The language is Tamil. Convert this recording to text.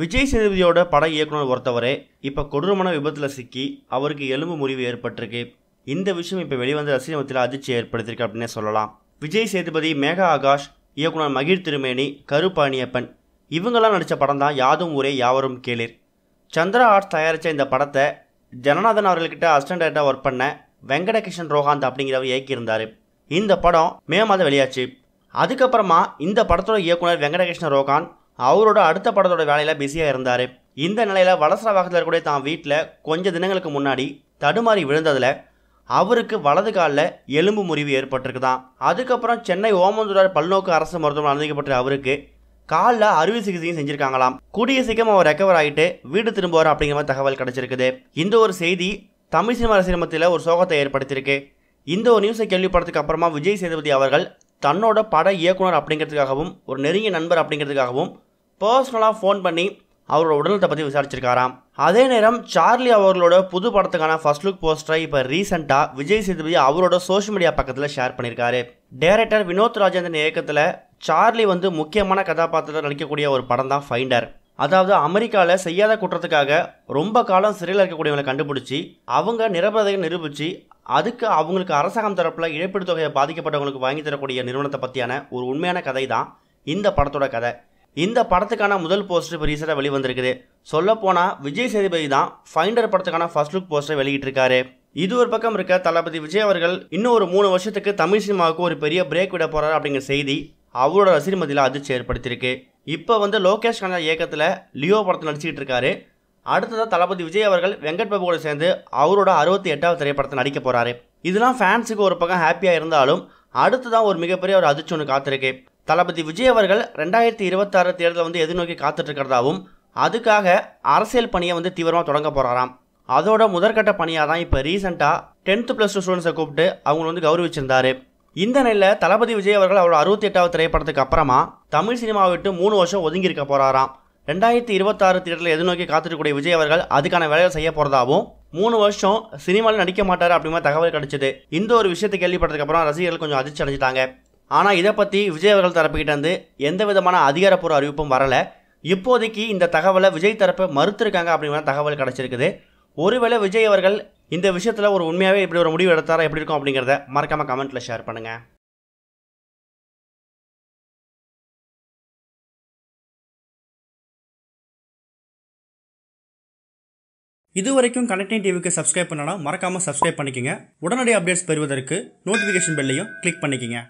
விஜய் சேதுபதியோட பட இயக்குனர் ஒருத்தவரே இப்போ கொடூரமான விபத்தில் சிக்கி அவருக்கு எலும்பு முறிவு ஏற்பட்டிருக்கு இந்த விஷயம் இப்போ வெளிவந்த ரசிகத்தில் அதிர்ச்சி ஏற்படுத்திருக்கு அப்படின்னே சொல்லலாம் விஜய் சேதுபதி மேகா ஆகாஷ் இயக்குனர் மகிழ் திருமேனி பழனியப்பன் இவங்கெல்லாம் நடித்த படம் தான் யாதும் ஊரே யாவரும் கேளிர் சந்திரா ஆர்ட்ஸ் தயாரித்த இந்த படத்தை ஜனநாதன் அவர்கள்கிட்ட அசிஸ்டன்ட் ஒர்க் பண்ண வெங்கடகிருஷ்ணன் ரோஹாந்த் அப்படிங்கிறவர் இயக்கியிருந்தார் இந்த படம் மே மாதம் வெளியாச்சு அதுக்கப்புறமா இந்த படத்தோட இயக்குனர் வெங்கடகிருஷ்ணன் ரோகான் அவரோட அடுத்த படத்தோட வேலையில் பிஸியாக இருந்தார் இந்த நிலையில் வலசரவாகத்தில் இருக்கக்கூடிய தான் வீட்டில் கொஞ்ச தினங்களுக்கு முன்னாடி தடுமாறி விழுந்ததில் அவருக்கு வலது காலில் எலும்பு முறிவு ஏற்பட்டிருக்குதான் அதுக்கப்புறம் சென்னை ஓமந்தூரார் பல்நோக்கு அரசு மருத்துவமனை அனுமதிக்கப்பட்ட அவருக்கு காலில் அறுவை சிகிச்சையும் செஞ்சுருக்காங்களாம் கூடிய சீக்கிரம் அவர் ரெக்கவர் ஆகிட்டு வீடு திரும்புவார் அப்படிங்கிற மாதிரி தகவல் கிடச்சிருக்குது இந்த ஒரு செய்தி தமிழ் சினிமா சிரமத்தில் ஒரு சோகத்தை ஏற்படுத்தியிருக்கு இந்த ஒரு நியூஸை கேள்விப்பட்டதுக்கு அப்புறமா விஜய் சேதுபதி அவர்கள் தன்னோட பட இயக்குனர் அப்படிங்கிறதுக்காகவும் ஒரு நெருங்கிய நண்பர் அப்படிங்கிறதுக்காகவும் பர்சனலாக ஃபோன் பண்ணி அவரோட உடல்நலத்தை பற்றி விசாரிச்சிருக்காராம் அதே நேரம் சார்லி அவர்களோட புது படத்துக்கான ஃபர்ஸ்ட் லுக் போஸ்டரை இப்போ ரீசெண்டாக விஜய் சேதுபதி அவரோட சோஷியல் மீடியா பக்கத்தில் ஷேர் பண்ணியிருக்காரு டைரக்டர் வினோத் ராஜேந்திரன் இயக்கத்தில் சார்லி வந்து முக்கியமான கதாபாத்திரத்தில் நடிக்கக்கூடிய ஒரு படம் தான் ஃபைண்டர் அதாவது அமெரிக்காவில் செய்யாத குற்றத்துக்காக ரொம்ப காலம் சிறையில் இருக்கக்கூடியவங்களை கண்டுபிடிச்சி அவங்க நிரபராதிகள் நிரூபித்து அதுக்கு அவங்களுக்கு அரசாங்கம் தரப்பில் இழப்பீடு தொகையை பாதிக்கப்பட்டவங்களுக்கு வாங்கி தரக்கூடிய நிறுவனத்தை பற்றியான ஒரு உண்மையான கதை தான் இந்த படத்தோட கதை இந்த படத்துக்கான முதல் போஸ்டர் இப்போ ரீசெண்டாக வெளிவந்திருக்குது சொல்லப்போனால் விஜய் சேதுபதி தான் ஃபைண்டர் படத்துக்கான ஃபர்ஸ்ட் லுக் போஸ்டர் வெளியிட்டிருக்காரு இது ஒரு பக்கம் இருக்க தளபதி விஜய் அவர்கள் இன்னும் ஒரு மூணு வருஷத்துக்கு தமிழ் சினிமாவுக்கு ஒரு பெரிய பிரேக் விட போகிறார் அப்படிங்கிற செய்தி அவரோட ரசிகமதியில் அதிர்ச்சி ஏற்படுத்தியிருக்கு இப்போ வந்து லோகேஷ் கண்ணா இயக்கத்தில் லியோ படத்தை நடிச்சிக்கிட்டு இருக்காரு அடுத்ததாக தளபதி விஜய் அவர்கள் வெங்கட் பாபு கூட சேர்ந்து அவரோட அறுபத்தி எட்டாவது திரைப்படத்தை நடிக்க போகிறாரு இதெல்லாம் ஃபேன்ஸுக்கு ஒரு பக்கம் ஹாப்பியாக இருந்தாலும் அடுத்து தான் ஒரு மிகப்பெரிய ஒரு அதிர்ச்சி ஒன்று காத்திருக்கு தளபதி விஜய் அவர்கள் ரெண்டாயிரத்தி இருபத்தாறு தேர்தலை வந்து எதிர்நோக்கி காத்துட்ருக்கிறதாவும் அதுக்காக அரசியல் பணியை வந்து தீவிரமாக தொடங்க போகிறாராம் அதோட முதற்கட்ட பணியாக தான் இப்போ ரீசெண்டாக டென்த்து ப்ளஸ் டூ ஸ்டூடெண்ட்ஸை கூப்பிட்டு அவங்கள வந்து கௌரவிச்சிருந்தாரு இந்த நிலையில் தளபதி விஜய் அவர்கள் அவரோட அறுபத்தி எட்டாவது திரைப்படத்துக்கு அப்புறமா தமிழ் சினிமாவை விட்டு மூணு வருஷம் ஒதுங்கியிருக்க போகிறாராம் ரெண்டாயிரத்தி இருபத்தாறு தேர்தலில் எதிர்நோக்கி காத்திருக்கக்கூடிய விஜய் அவர்கள் அதுக்கான வேலையை செய்ய போகிறதாவும் மூணு வருஷம் சினிமாவில் நடிக்க மாட்டார் அப்படிமா தகவல் கிடைச்சிது இந்த ஒரு விஷயத்தை கேள்விப்பட்டதுக்கப்புறம் ரசிகர்கள் கொஞ்சம் அதிர்ச்சி அடைஞ்சிட்டாங்க ஆனால் இதை பற்றி விஜய் அவர்கள் தரப்புக்கிட்ட வந்து எந்த விதமான அதிகாரப்பூர்வ அறிவிப்பும் வரலை இப்போதைக்கு இந்த தகவலை விஜய் தரப்பு மறுத்திருக்காங்க அப்படிங்கிற தகவல் கிடச்சிருக்குது ஒருவேளை விஜய் அவர்கள் இந்த விஷயத்தில் ஒரு உண்மையாகவே இப்படி ஒரு முடிவு எடுத்தாரா எப்படி இருக்கும் அப்படிங்கிறத மறக்காமல் கமெண்ட்டில் ஷேர் பண்ணுங்கள் இதுவரைக்கும் வரைக்கும் கனெக்டிங் டிவிக்கு சப்ஸ்கிரைப் பண்ணனா மறக்காமல் சப்ஸ்கிரைப் பண்ணிக்கங்க உடனடி அப்டேட்ஸ் பெறுவதற்கு நோட்டிஃபிகேஷன் பெல்லையும் கிளிக் பண்ணிக்கங்க